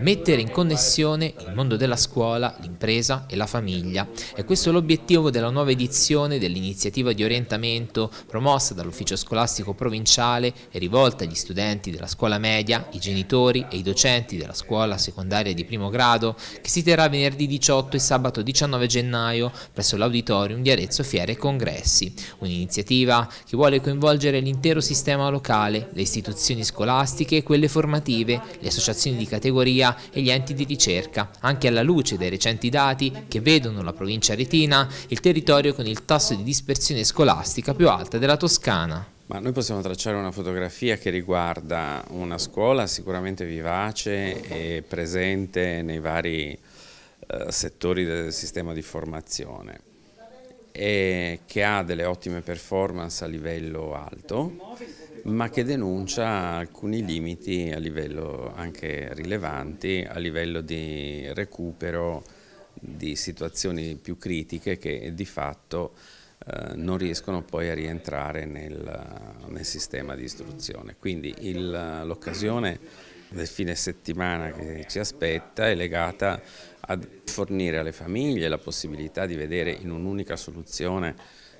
Mettere in connessione il mondo della scuola, l'impresa e la famiglia. E questo è l'obiettivo della nuova edizione dell'iniziativa di orientamento promossa dall'Ufficio Scolastico Provinciale e rivolta agli studenti della scuola media, i genitori e i docenti della scuola secondaria di primo grado, che si terrà venerdì 18 e sabato 19 gennaio presso l'Auditorium di Arezzo Fiere e Congressi. Un'iniziativa che vuole coinvolgere l'intero sistema locale, le istituzioni scolastiche e quelle formative, le associazioni di categoria categoria e gli enti di ricerca, anche alla luce dei recenti dati che vedono la provincia retina il territorio con il tasso di dispersione scolastica più alto della Toscana. Ma noi possiamo tracciare una fotografia che riguarda una scuola sicuramente vivace e presente nei vari eh, settori del sistema di formazione e che ha delle ottime performance a livello alto ma che denuncia alcuni limiti a livello anche rilevanti, a livello di recupero di situazioni più critiche che di fatto eh, non riescono poi a rientrare nel, nel sistema di istruzione. Quindi l'occasione del fine settimana che ci aspetta è legata a fornire alle famiglie la possibilità di vedere in un'unica soluzione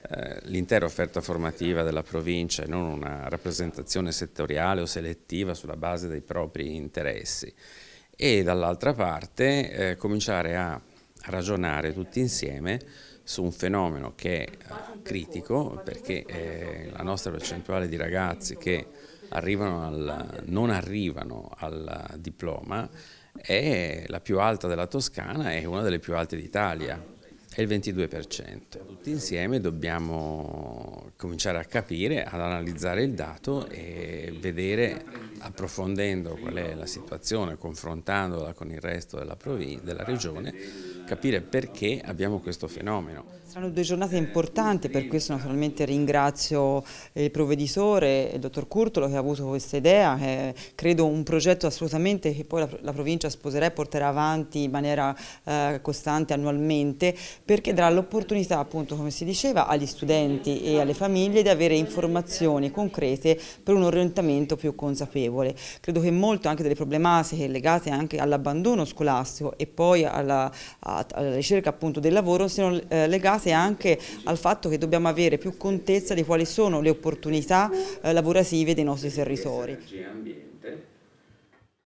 eh, l'intera offerta formativa della provincia e non una rappresentazione settoriale o selettiva sulla base dei propri interessi e dall'altra parte eh, cominciare a ragionare tutti insieme su un fenomeno che è critico perché eh, la nostra percentuale di ragazzi che arrivano al, non arrivano al diploma è la più alta della Toscana e una delle più alte d'Italia è il 22%. Tutti insieme dobbiamo cominciare a capire, ad analizzare il dato e vedere, approfondendo qual è la situazione, confrontandola con il resto della, della regione, capire perché abbiamo questo fenomeno. Saranno due giornate importanti, per questo naturalmente ringrazio il provveditore, il dottor Curtolo che ha avuto questa idea, che credo un progetto assolutamente che poi la, provincia sposerà e porterà avanti in maniera eh, costante annualmente, perché darà l'opportunità appunto come si diceva agli studenti e alle famiglie di avere informazioni concrete per un orientamento più consapevole. Credo che molto anche delle problematiche legate anche all'abbandono scolastico e poi alla, a alla ricerca appunto del lavoro siano eh, legate anche al fatto che dobbiamo avere più contezza di quali sono le opportunità eh, lavorative dei nostri territori.